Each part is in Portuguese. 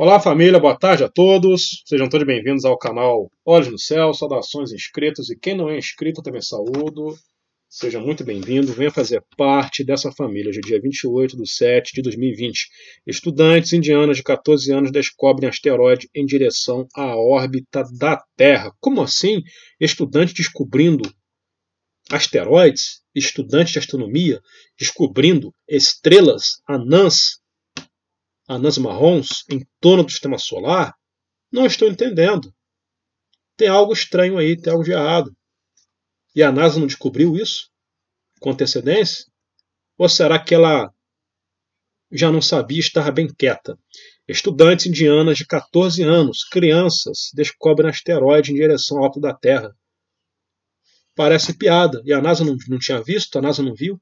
Olá família, boa tarde a todos. Sejam todos bem-vindos ao canal Olhos no Céu. Saudações inscritos e quem não é inscrito também saúdo. Seja muito bem-vindo, venha fazer parte dessa família. Hoje é dia 28 de 7 de 2020. Estudantes indianos de 14 anos descobrem asteroide em direção à órbita da Terra. Como assim? Estudante descobrindo asteroides? Estudante de astronomia descobrindo estrelas anãs anãs marrons em torno do sistema solar, não estou entendendo. Tem algo estranho aí, tem algo de errado. E a NASA não descobriu isso com antecedência? Ou será que ela já não sabia estar bem quieta? Estudantes indianas de 14 anos, crianças, descobrem asteroide em direção ao alto da Terra. Parece piada. E a NASA não, não tinha visto? A NASA não viu?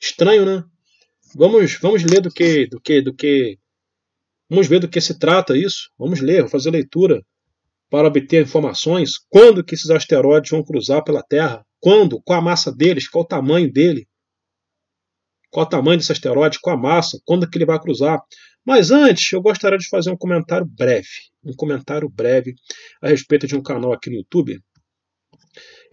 Estranho, né? Vamos, vamos ler do que, do que, do que. Vamos ver do que se trata isso. Vamos ler, vou fazer leitura para obter informações. Quando que esses asteroides vão cruzar pela Terra? Quando? Qual a massa deles? Qual o tamanho dele? Qual o tamanho desse asteroide? Qual a massa? Quando que ele vai cruzar? Mas antes, eu gostaria de fazer um comentário breve, um comentário breve a respeito de um canal aqui no YouTube.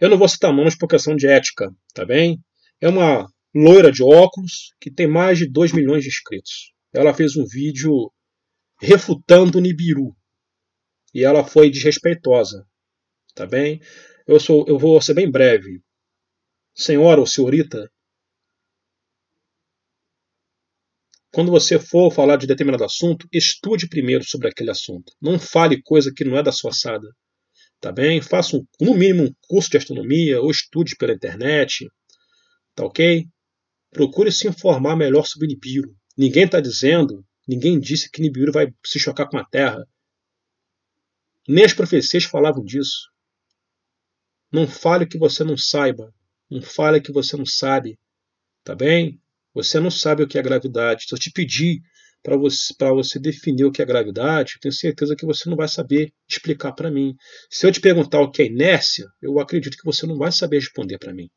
Eu não vou citar nomes por questão de ética, tá bem? É uma loira de óculos, que tem mais de 2 milhões de inscritos. Ela fez um vídeo refutando Nibiru. E ela foi desrespeitosa. Tá bem? Eu, sou, eu vou ser bem breve. Senhora ou senhorita, quando você for falar de determinado assunto, estude primeiro sobre aquele assunto. Não fale coisa que não é da sua assada. Tá bem? Faça um, no mínimo um curso de astronomia ou estude pela internet. Tá ok? procure se informar melhor sobre Nibiru. Ninguém está dizendo, ninguém disse que Nibiru vai se chocar com a Terra. Nem as profecias falavam disso. Não fale que você não saiba. Não fale que você não sabe. Tá bem? Você não sabe o que é gravidade. Se eu te pedir para você, você definir o que é gravidade, eu tenho certeza que você não vai saber explicar para mim. Se eu te perguntar o que é inércia, eu acredito que você não vai saber responder para mim.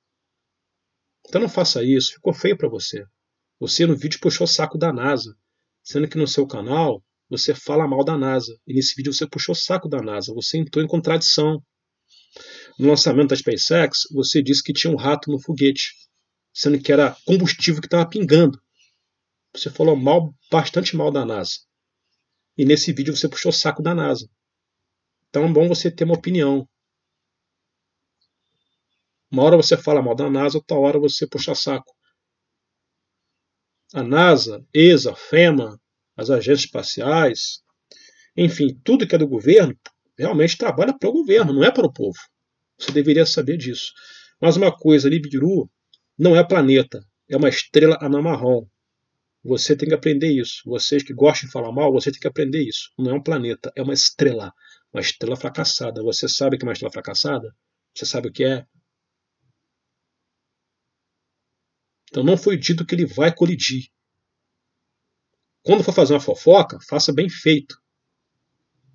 Então não faça isso, ficou feio para você. Você no vídeo puxou o saco da NASA, sendo que no seu canal você fala mal da NASA. E nesse vídeo você puxou o saco da NASA, você entrou em contradição. No lançamento da SpaceX, você disse que tinha um rato no foguete, sendo que era combustível que estava pingando. Você falou mal, bastante mal da NASA. E nesse vídeo você puxou o saco da NASA. Então é bom você ter uma opinião. Uma hora você fala mal da NASA, outra hora você puxa saco. A NASA, ESA, FEMA, as agências espaciais, enfim, tudo que é do governo, realmente trabalha para o governo, não é para o povo. Você deveria saber disso. Mas uma coisa, Libiru não é planeta, é uma estrela anamarrom. Você tem que aprender isso. Vocês que gostam de falar mal, você tem que aprender isso. Não é um planeta, é uma estrela. Uma estrela fracassada. Você sabe que é uma estrela fracassada? Você sabe o que é? Então não foi dito que ele vai colidir. Quando for fazer uma fofoca, faça bem feito.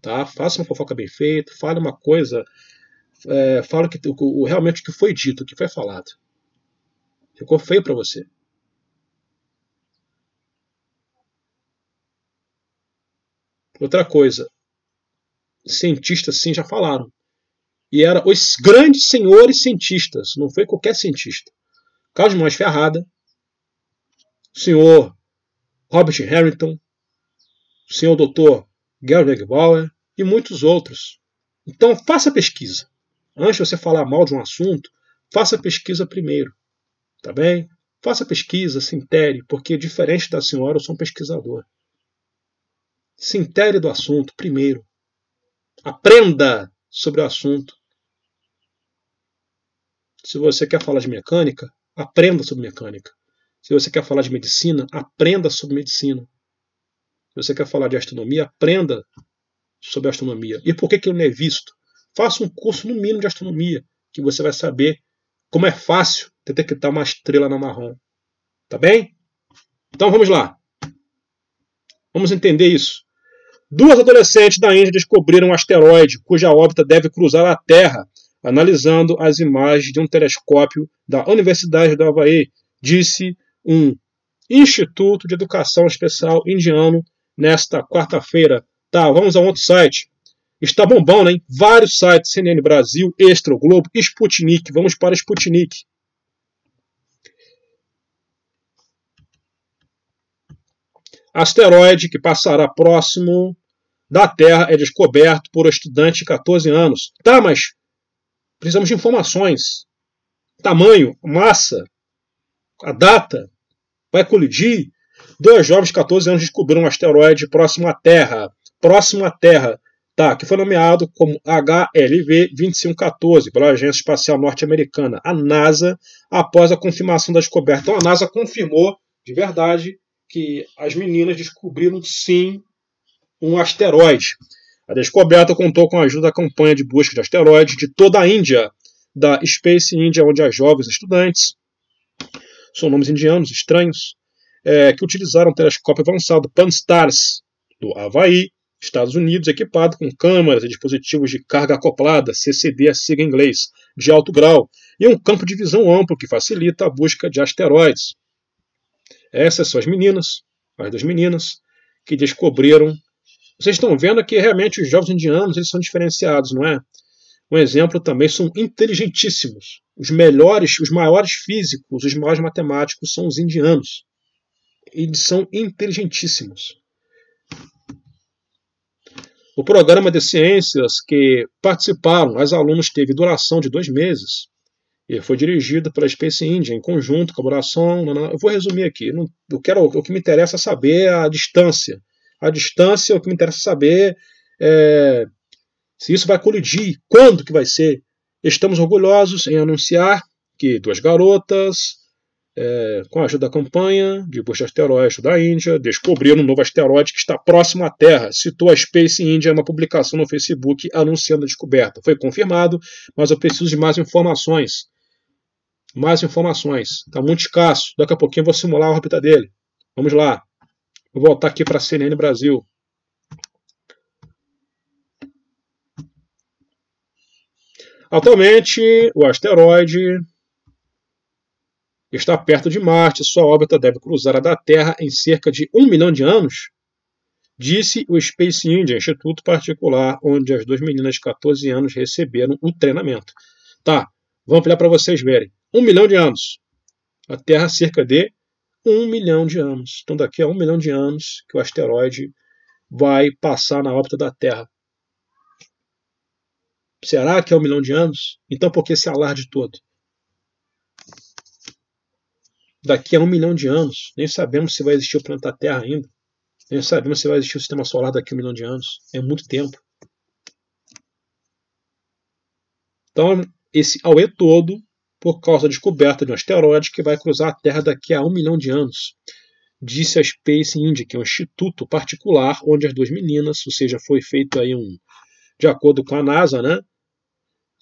Tá? Faça uma fofoca bem feita, fale uma coisa, é, fale que, o, realmente o que foi dito, o que foi falado. Ficou feio para você. Outra coisa, cientistas sim já falaram. E eram os grandes senhores cientistas, não foi qualquer cientista. Carlos Mons Ferrada, o senhor Robert Harrington, o senhor doutor Gerhard Bauer e muitos outros. Então, faça pesquisa. Antes de você falar mal de um assunto, faça pesquisa primeiro. Tá bem? Faça pesquisa, se intere, porque diferente da senhora, eu sou um pesquisador. Se intere do assunto primeiro. Aprenda sobre o assunto. Se você quer falar de mecânica, aprenda sobre mecânica. Se você quer falar de medicina, aprenda sobre medicina. Se você quer falar de astronomia, aprenda sobre astronomia. E por que, que ele não é visto? Faça um curso no mínimo de astronomia, que você vai saber como é fácil detectar uma estrela na marrom. Tá bem? Então vamos lá. Vamos entender isso. Duas adolescentes da Índia descobriram um asteroide cuja órbita deve cruzar a Terra analisando as imagens de um telescópio da Universidade do Havaí, disse um Instituto de Educação Especial Indiano nesta quarta-feira. Tá, vamos a um outro site. Está bombando, hein? Vários sites, CNN Brasil, Extra, Globo, Sputnik. Vamos para Sputnik. Asteroide que passará próximo da Terra é descoberto por um estudante de 14 anos. Tá, mas Precisamos de informações. Tamanho, massa, a data, vai colidir. Dois jovens de 14 anos descobriram um asteroide próximo à Terra. Próximo à Terra, tá? Que foi nomeado como HLV-2514 pela Agência Espacial Norte-Americana, a NASA, após a confirmação da descoberta. Então a NASA confirmou, de verdade, que as meninas descobriram sim um asteroide. A descoberta contou com a ajuda da campanha de busca de asteroides de toda a Índia, da Space India, onde há jovens estudantes, são nomes indianos estranhos, é, que utilizaram um telescópio avançado Pan-STARRS, do Havaí, Estados Unidos, equipado com câmaras e dispositivos de carga acoplada, CCD, a é sigla em inglês, de alto grau, e um campo de visão amplo que facilita a busca de asteroides. Essas são as meninas, as duas meninas, que descobriram vocês estão vendo que realmente os jovens indianos eles são diferenciados, não é? Um exemplo também são inteligentíssimos. Os melhores, os maiores físicos, os maiores matemáticos são os indianos. Eles são inteligentíssimos. O programa de ciências que participaram as alunos teve duração de dois meses e foi dirigido pela Space India em conjunto, colaboração. Eu vou resumir aqui. Eu quero, o que me interessa é saber a distância a distância, o que me interessa é saber é se isso vai colidir, quando que vai ser. Estamos orgulhosos em anunciar que duas garotas, é, com a ajuda da campanha de busca asteroide da Índia, descobriram um novo asteroide que está próximo à Terra, citou a Space India em uma publicação no Facebook anunciando a descoberta. Foi confirmado, mas eu preciso de mais informações. Mais informações. Está muito escasso. Daqui a pouquinho eu vou simular a órbita dele. Vamos lá. Vou voltar aqui para a CNN Brasil. Atualmente, o asteroide está perto de Marte, sua órbita deve cruzar a da Terra em cerca de um milhão de anos, disse o Space India, instituto particular onde as duas meninas de 14 anos receberam o treinamento. Tá, Vamos olhar para vocês verem. Um milhão de anos. A Terra cerca de um milhão de anos. Então, daqui a um milhão de anos que o asteroide vai passar na órbita da Terra. Será que é um milhão de anos? Então, por que esse alarde todo? Daqui a um milhão de anos, nem sabemos se vai existir o planeta Terra ainda. Nem sabemos se vai existir o sistema solar daqui a um milhão de anos. É muito tempo. Então, esse auê todo por causa da descoberta de um asteroide que vai cruzar a Terra daqui a um milhão de anos. Disse a Space India, que é um instituto particular onde as duas meninas, ou seja, foi feito aí um. de acordo com a NASA, né?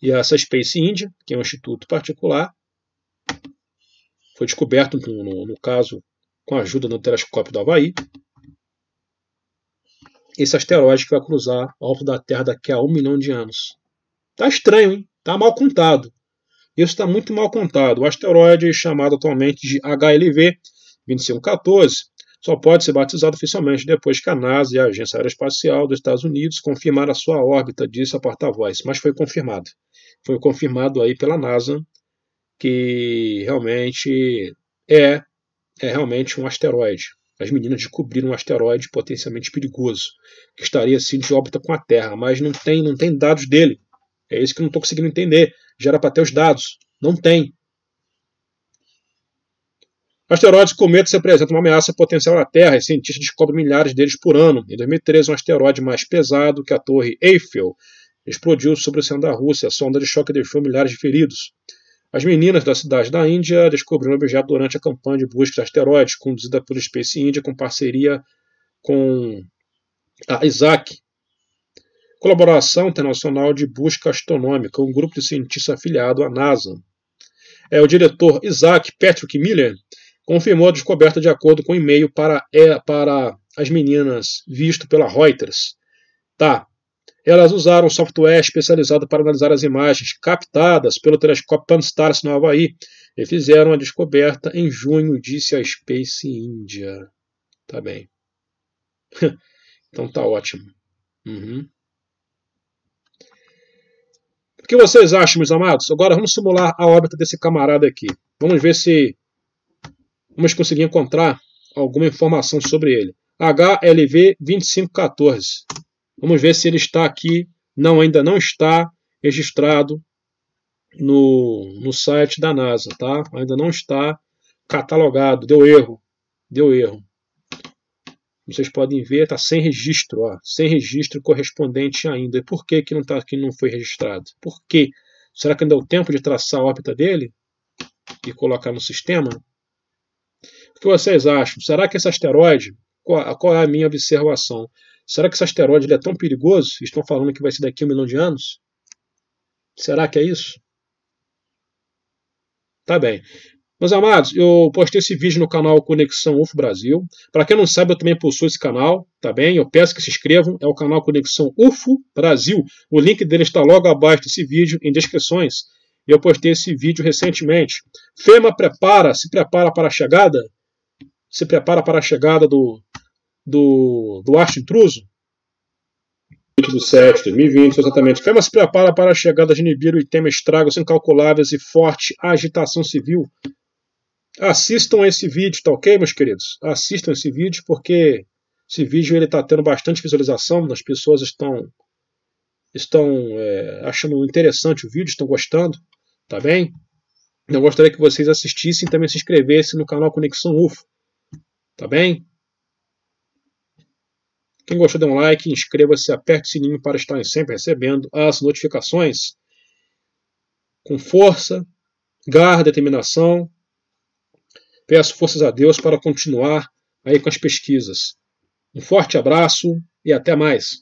E essa Space India, que é um instituto particular, foi descoberto, no, no, no caso, com a ajuda do telescópio do Havaí, esse asteroide que vai cruzar o alvo da Terra daqui a um milhão de anos. Tá estranho, hein? Tá mal contado. Isso está muito mal contado. O asteroide, chamado atualmente de HLV 2514, só pode ser batizado oficialmente depois que a NASA e a Agência Aeroespacial dos Estados Unidos confirmaram a sua órbita, disse a porta-voz, mas foi confirmado. Foi confirmado aí pela NASA que realmente é, é realmente um asteroide. As meninas descobriram um asteroide potencialmente perigoso, que estaria assim de órbita com a Terra, mas não tem, não tem dados dele. É isso que eu não estou conseguindo entender. Já era para ter os dados. Não tem. Asteroides e cometas representam uma ameaça potencial à Terra e cientistas descobrem milhares deles por ano. Em 2013, um asteroide mais pesado que a Torre Eiffel explodiu sobre o oceano da Rússia. A sonda de choque deixou milhares de feridos. As meninas da cidade da Índia descobriram o objeto durante a campanha de busca de asteroides conduzida pelo Space India com parceria com a Isaac. Colaboração Internacional de Busca Astronômica, um grupo de cientistas afiliado à NASA. É, o diretor Isaac Patrick Miller confirmou a descoberta de acordo com um e-mail para, é, para as meninas visto pela Reuters. Tá. Elas usaram um software especializado para analisar as imagens captadas pelo telescópio Pan-STARRS no Havaí e fizeram a descoberta em junho, disse a Space India. Tá bem. então tá ótimo. Uhum que vocês acham, meus amados? Agora vamos simular a órbita desse camarada aqui. Vamos ver se vamos conseguir encontrar alguma informação sobre ele. HLV 2514. Vamos ver se ele está aqui. Não, ainda não está registrado no, no site da NASA, tá? Ainda não está catalogado. Deu erro. Deu erro vocês podem ver, está sem registro, ó, sem registro correspondente ainda. E por que, que, não, tá, que não foi registrado? Por quê? Será que não é deu tempo de traçar a órbita dele e colocar no sistema? O que vocês acham? Será que esse asteroide, qual, qual é a minha observação? Será que esse asteroide é tão perigoso? Estão falando que vai ser daqui a um milhão de anos? Será que é isso? Tá bem. Meus amados, eu postei esse vídeo no canal Conexão UFO Brasil. Para quem não sabe, eu também possuo esse canal, tá bem? Eu peço que se inscrevam, é o canal Conexão UFO Brasil. O link dele está logo abaixo desse vídeo, em descrições. Eu postei esse vídeo recentemente. FEMA prepara, se prepara para a chegada? Se prepara para a chegada do, do, do arte intruso? 20 de 7 de 2020, exatamente. FEMA se prepara para a chegada de Nibiru e tema estragos incalculáveis e forte agitação civil Assistam esse vídeo, tá ok, meus queridos? Assistam esse vídeo porque esse vídeo ele está tendo bastante visualização, as pessoas estão estão é, achando interessante o vídeo, estão gostando, tá bem? Eu gostaria que vocês assistissem e também se inscrevessem no canal Conexão UFO, tá bem? Quem gostou, dê um like, inscreva-se, aperte o sininho para estar sempre recebendo as notificações. Com força, garra, determinação Peço forças a Deus para continuar aí com as pesquisas. Um forte abraço e até mais.